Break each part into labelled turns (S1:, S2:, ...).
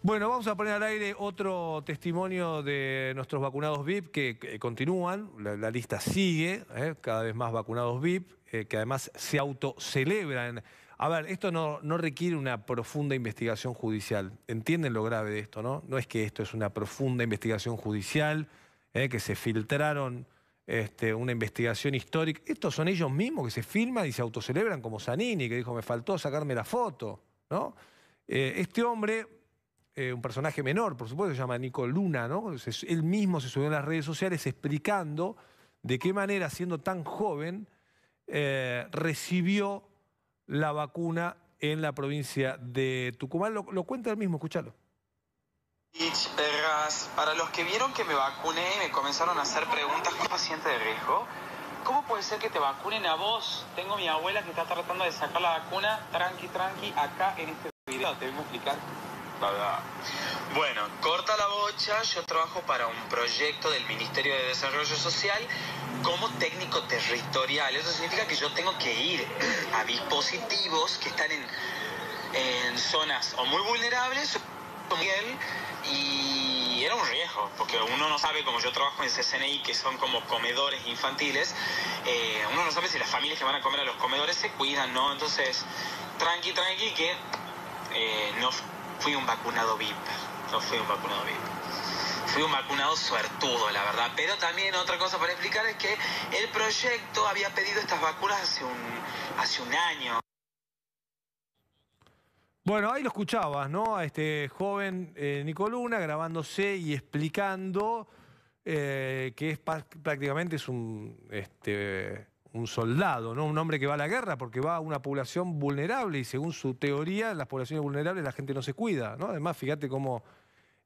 S1: Bueno, vamos a poner al aire otro testimonio de nuestros vacunados VIP que, continúan, la, lista sigue, ¿eh? cada vez más vacunados VIP, eh, que además se autocelebran. A ver, esto no, no requiere una profunda investigación judicial. Entienden lo grave de esto, ¿no? No es que esto es una profunda investigación judicial, ¿eh? que se filtraron este, una investigación histórica. Estos son ellos mismos que se filman y se autocelebran, como Zanini, que dijo, me faltó sacarme la foto, ¿no? este hombre eh, un personaje menor, por supuesto, se llama Nico Luna, ¿no? él mismo se subió en las redes sociales explicando de qué manera, siendo tan joven, eh, recibió la vacuna en la provincia de Tucumán. Lo, cuenta él mismo, escúchalo.
S2: Perras, para los que vieron que me vacuné y me comenzaron a hacer preguntas como paciente de riesgo, ¿cómo puede ser que te vacunen a vos? Tengo a mi abuela que está tratando de sacar la vacuna, tranqui, tranqui, acá en este video, te voy a explicar bueno, corta la bocha, yo trabajo para un proyecto del Ministerio de Desarrollo Social como técnico territorial. Eso significa que yo tengo que ir a dispositivos que están en, zonas o muy vulnerables y era un riesgo, porque uno no sabe, como yo trabajo en CCNI, que son como comedores infantiles, eh, uno no sabe si las familias que van a comer a los comedores se cuidan, ¿no? Entonces, tranqui, tranqui, que eh, no fui un vacunado VIP, no fui un vacunado VIP. Fui un vacunado suertudo, la verdad. Pero también otra cosa para explicar es que el proyecto había pedido estas vacunas hace un, año.
S1: Bueno, ahí lo escuchabas, ¿no? A este joven eh, Nicoluna grabándose y explicando eh, que es prácticamente es un... Este, un soldado, ¿no? un hombre que va a la guerra porque va a una población vulnerable y según su teoría, las poblaciones vulnerables la gente no se cuida. ¿no? Además, fíjate cómo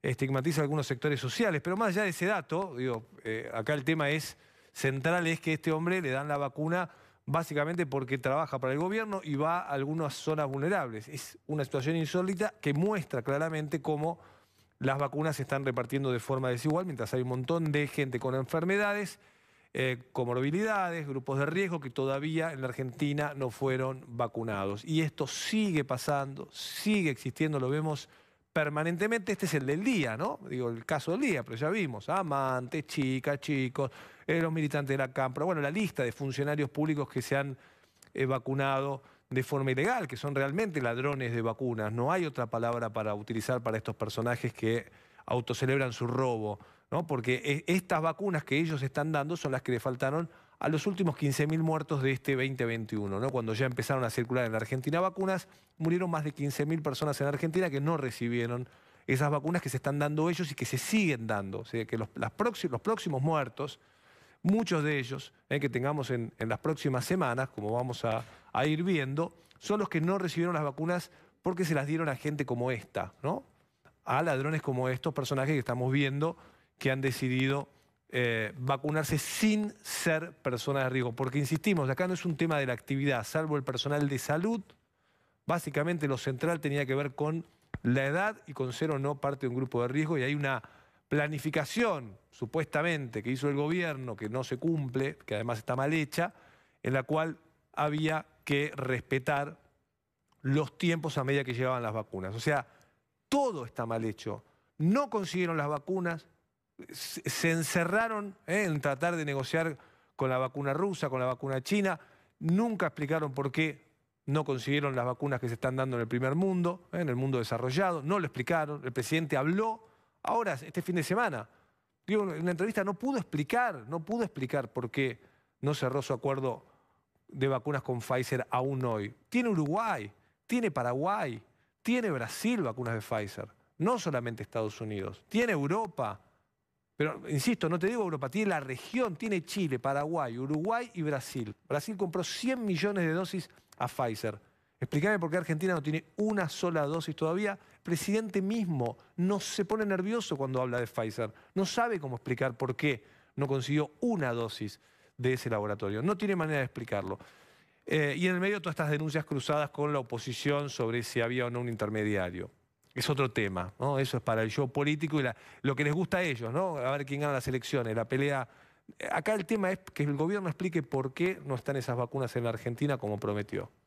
S1: estigmatiza algunos sectores sociales. Pero más allá de ese dato, digo, eh, acá el tema es central es que este hombre le dan la vacuna básicamente porque trabaja para el gobierno y va a algunas zonas vulnerables. Es una situación insólita que muestra claramente cómo las vacunas se están repartiendo de forma desigual, mientras hay un montón de gente con enfermedades eh, comorbilidades, grupos de riesgo que todavía en la Argentina no fueron vacunados. Y esto sigue pasando, sigue existiendo, lo vemos permanentemente. Este es el del día, ¿no? Digo, el caso del día, pero ya vimos, amantes, chicas, chicos, eh, los militantes de la Cámara, bueno, la lista de funcionarios públicos que se han eh, vacunado de forma ilegal, que son realmente ladrones de vacunas. No hay otra palabra para utilizar para estos personajes que autocelebran su robo porque e, estas vacunas que ellos están dando son las que le faltaron a los últimos 15.000 muertos de este 2021. Cuando ya empezaron a circular en la Argentina vacunas, murieron más de 15.000 personas en Argentina que no recibieron esas vacunas que se están dando ellos y que se siguen dando. O sea, que los, las próximos, próximos muertos, muchos de ellos ¿eh? que tengamos en, las próximas semanas, como vamos a, ir viendo, son los que no recibieron las vacunas porque se las dieron a gente como esta, ¿no? A ladrones como estos personajes que estamos viendo que han decidido eh, vacunarse sin ser personas de riesgo. Porque insistimos, acá no es un tema de la actividad, salvo el personal de salud. Básicamente lo central tenía que ver con la edad y con ser o no parte de un grupo de riesgo y hay una planificación supuestamente que hizo el gobierno que no se cumple, que además está mal hecha, en la cual había que respetar los tiempos a medida que llevaban las vacunas. O sea, todo está mal hecho. No consiguieron las vacunas, se encerraron ¿eh? en tratar de negociar con la vacuna rusa, con la vacuna china, nunca explicaron por qué no consiguieron las vacunas que se están dando en el primer mundo, ¿eh? en el mundo desarrollado, no lo explicaron, el presidente habló, ahora, este fin de semana, En la entrevista, no pudo explicar, no pudo explicar por qué no cerró su acuerdo de vacunas con Pfizer aún hoy. Tiene Uruguay, tiene Paraguay, tiene Brasil vacunas de Pfizer, no solamente Estados Unidos, tiene Europa, pero, insisto, no te digo Europa, tiene la región, tiene Chile, Paraguay, Uruguay y Brasil. Brasil compró 100 millones de dosis a Pfizer. Explícame por qué Argentina no tiene una sola dosis todavía. El presidente mismo no se pone nervioso cuando habla de Pfizer. No sabe cómo explicar por qué no consiguió una dosis de ese laboratorio. No tiene manera de explicarlo. Eh, y en el medio todas estas denuncias cruzadas con la oposición sobre si había o no un intermediario es otro tema, ¿no? Eso es para el yo político y la, lo que les gusta a ellos, ¿no? A ver quién gana las elecciones, la pelea. Acá el tema es que el gobierno explique por qué no están esas vacunas en Argentina como prometió.